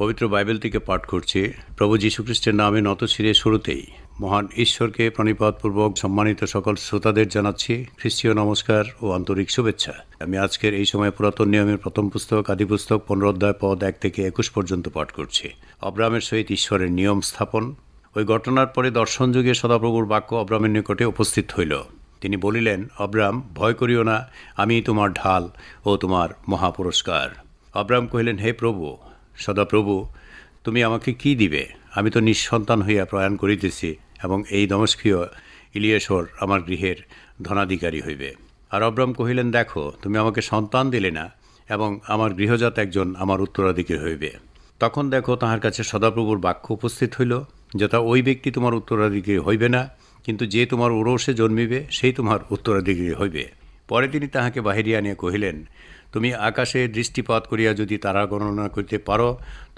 পবিত্র বাইবেল থেকে পাঠ করছি প্রভু যীশুখ্রিস্টের নামে নত ছিঁড়ে শুরুতেই মহান ঈশ্বরকে প্রণিপাতপূর্বক সম্মানিত সকল শ্রোতাদের জানাচ্ছি খ্রিস্টীয় নমস্কার ও আন্তরিক শুভেচ্ছা আমি আজকের এই সময় পুরাতন নিয়মের প্রথম পুস্তক আদি পুস্তক পনেরোধ্যায় পদ এক থেকে একুশ পর্যন্ত পাঠ করছি অব্রামের সহিত ঈশ্বরের নিয়ম স্থাপন ওই ঘটনার পরে দর্শন যুগে সদাপ্রভুর বাক্য অব্রামের নিকটে উপস্থিত হইল তিনি বলিলেন অব্রাম ভয় করিও না আমি তোমার ঢাল ও তোমার মহাপুরস্কার অব্রাম কহিলেন হে প্রভু সদাপ্রভু তুমি আমাকে কি দিবে আমি তো নিঃসন্তান হইয়া প্রয়াণ করিতেছি এবং এই দমস্কীয় ইলিয়েশ্বর আমার গৃহের ধনাধিকারী হইবে আর অব্রাম কহিলেন দেখো তুমি আমাকে সন্তান দিলে না এবং আমার গৃহজাত একজন আমার উত্তরাধিকারী হইবে তখন দেখো তাহার কাছে সদাপ্রভুর বাক্য উপস্থিত হইল যথা ওই ব্যক্তি তোমার উত্তরাধিকারী হইবে না কিন্তু যে তোমার ওরসে জন্মিবে সেই তোমার উত্তরাধিকারী হইবে পরে তিনি তাহাকে বাহিরিয়া নিয়ে কহিলেন তুমি আকাশে দৃষ্টিপাত করিয়া যদি তারা গণনা করিতে পারো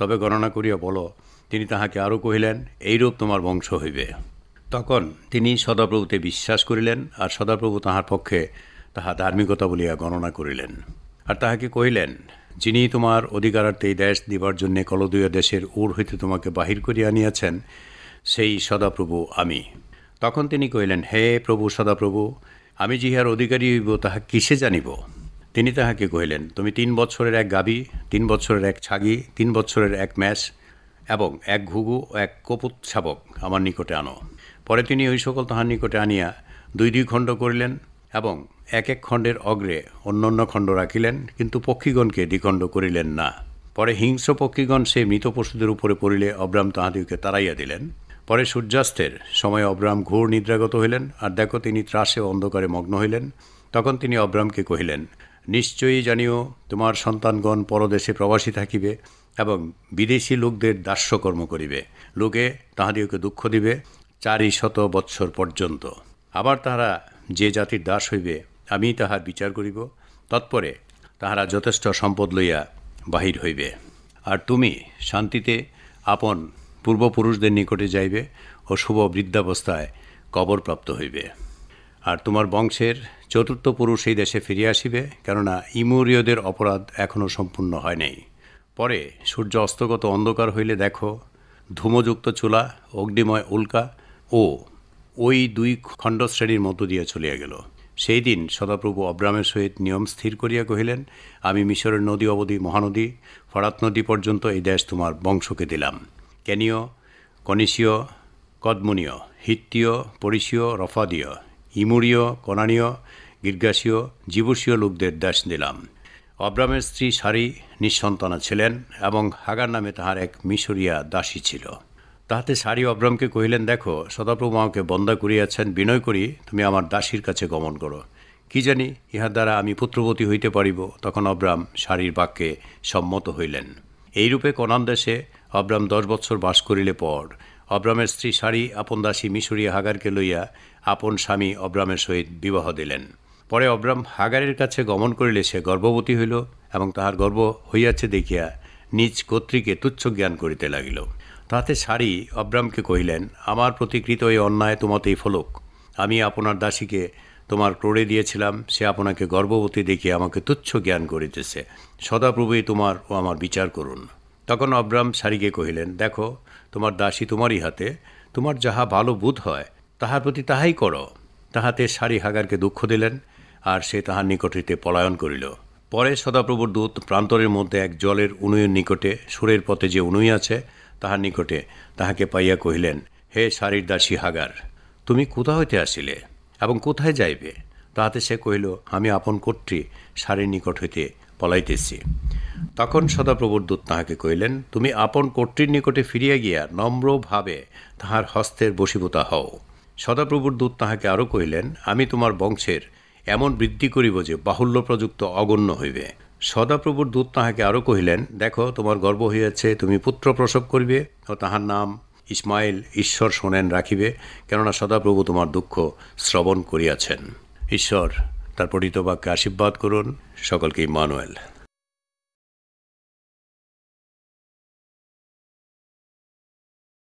তবে গণনা করিয়া বলো তিনি তাহাকে আরও কহিলেন এইরূপ তোমার বংশ হইবে তখন তিনি সদাপ্রভুতে বিশ্বাস করিলেন আর সদাপ্রভু তাহার পক্ষে তাহা ধার্মিকতা বলিয়া গণনা করিলেন আর তাহাকে কহিলেন যিনি তোমার অধিকারার্থে এই দেশ দিবার জন্যে কলদুয়া দেশের উড় হইতে তোমাকে বাহির করিয়া আনিয়াছেন সেই সদাপ্রভু আমি তখন তিনি কহিলেন হে প্রভু সদাপ্রভু আমি জিহার অধিকারী হইব তাহা কিসে জানিব তিনি তাহাকে কহিলেন তুমি তিন বৎসরের এক গাবি তিন বৎসরের এক ছাগি তিন বৎসরের এক ম্যাস এবং এক ঘুঘু ও এক কপুত শাবক আমার নিকটে আনো পরে তিনি ওই সকল তাহার নিকটে আনিয়া দুই দুই খণ্ড করিলেন এবং এক এক খণ্ডের অগ্রে অন্য অন্য খণ্ড রাখিলেন কিন্তু পক্ষীগণকে দ্বিখণ্ড করিলেন না পরে হিংস্র পক্ষীগণ সে মৃত পশুদের উপরে পড়িলে অব্রাম তাহাদিগকে তাড়াইয়া দিলেন পরে সূর্যাস্তের সময় অব্রাম ঘোর নিদ্রাগত হইলেন আর দেখো তিনি ত্রাসে অন্ধকারে মগ্ন হইলেন তখন তিনি অব্রামকে কহিলেন নিশ্চয়ই জানিও তোমার সন্তানগণ পরদেশে প্রবাসী থাকিবে এবং বিদেশি লোকদের দাস্যকর্ম করিবে লোকে তাহাদিওকে দুঃখ দিবে চারি শত বৎসর পর্যন্ত আবার তাহারা যে জাতির দাস হইবে আমি তাহার বিচার করিব তৎপরে তাহারা যথেষ্ট সম্পদ লইয়া বাহির হইবে আর তুমি শান্তিতে আপন পূর্বপুরুষদের নিকটে যাইবে ও শুভ বৃদ্ধাবস্থায় কবরপ্রাপ্ত হইবে আর তোমার বংশের চতুর্থ পুরুষ এই দেশে ফিরে আসিবে কেননা ইমোরীয়দের অপরাধ এখনও সম্পূর্ণ হয় নাই পরে সূর্য অস্তগত অন্ধকার হইলে দেখো ধুমযুক্ত চুলা অগ্নিময় উল্কা ও ওই দুই খণ্ডশ্রেণীর মধ্য দিয়া চলিয়া গেল সেই দিন সদাপ্রভু অব্রামের সহিত নিয়ম স্থির করিয়া কহিলেন আমি মিশরের নদী অবধি মহানদী ফরাত নদী পর্যন্ত এই দেশ তোমার বংশকে দিলাম কেনীয় কনিসীয় কদমনীয় হিত্তীয় পরিসীয় রফাদীয় ইমুরীয় কনানীয় গির্গাসীয় জীবসীয় লোকদের দাস দিলাম অব্রামের স্ত্রী সারি নিঃসন্তানা ছিলেন এবং হাগার নামে তাহার এক মিশরিয়া দাসী ছিল তাহাতে সারি অব্রামকে কহিলেন দেখো সদাপ্রভু আমাকে বন্দা করিয়াছেন বিনয় করি তুমি আমার দাসীর কাছে গমন করো কি জানি ইহার দ্বারা আমি পুত্রবতী হইতে পারিব তখন অব্রাম সারির বাক্যে সম্মত হইলেন এইরূপে কনান দেশে অব্রাম দশ বৎসর বাস করিলে পর অব্রামের স্ত্রী সারি আপন দাসী মিশরিয়া হাগারকে লইয়া আপন স্বামী অব্রামের সহিত বিবাহ দিলেন পরে অব্রাম হাগারের কাছে গমন করিলে সে গর্ভবতী হইল এবং তাহার গর্ব হইয়াছে দেখিয়া নিজ কর্তৃকে তুচ্ছ জ্ঞান করিতে লাগিল তাতে সারি অব্রামকে কহিলেন আমার প্রতিকৃত এই অন্যায় তোমাতেই ফলক আমি আপনার দাসীকে তোমার ক্রোড়ে দিয়েছিলাম সে আপনাকে গর্ভবতী দেখিয়ে আমাকে তুচ্ছ জ্ঞান করিতেছে সদাপ্রভুই তোমার ও আমার বিচার করুন তখন অব্রাম সারিকে কহিলেন দেখো তোমার দাসী তোমারই হাতে তোমার যাহা ভালো বোধ হয় তাহার প্রতি তাহাই করো তাহাতে সারি হাগারকে দুঃখ দিলেন আর সে তাহার নিকট হইতে পলায়ন করিল পরে সদাপ্রভুর দূত প্রান্তরের মধ্যে এক জলের উনুয়ের নিকটে সুরের পথে যে উনুই আছে তাহার নিকটে তাহাকে পাইয়া কহিলেন হে শাড়ির দাসী হাগার তুমি কোথা হইতে আসিলে এবং কোথায় যাইবে তাহাতে সে কহিল আমি আপন কর্তৃ শাড়ির নিকট হইতে পলাইতেছি তখন সদাপ্রভুর দূত তাহাকে কহিলেন তুমি আপন কর্তৃর নিকটে ফিরিয়া গিয়া নম্রভাবে তাহার হস্তের বশীভূতা হও সদাপ্রভুর দূত তাহাকে আরও কহিলেন আমি তোমার বংশের এমন বৃদ্ধি করিব যে বাহুল্য প্রযুক্ত অগণ্য হইবে সদাপ্রভুর দূত তাহাকে আরও কহিলেন দেখো তোমার গর্ব হইয়াছে তুমি পুত্র প্রসব করিবে ও তাহার নাম ইসমাইল ঈশ্বর শোনেন রাখিবে কেননা সদাপ্রভু তোমার দুঃখ শ্রবণ করিয়াছেন ঈশ্বর তার পঠিত বাক্যে আশীর্বাদ করুন সকলকে ইমানুয়েল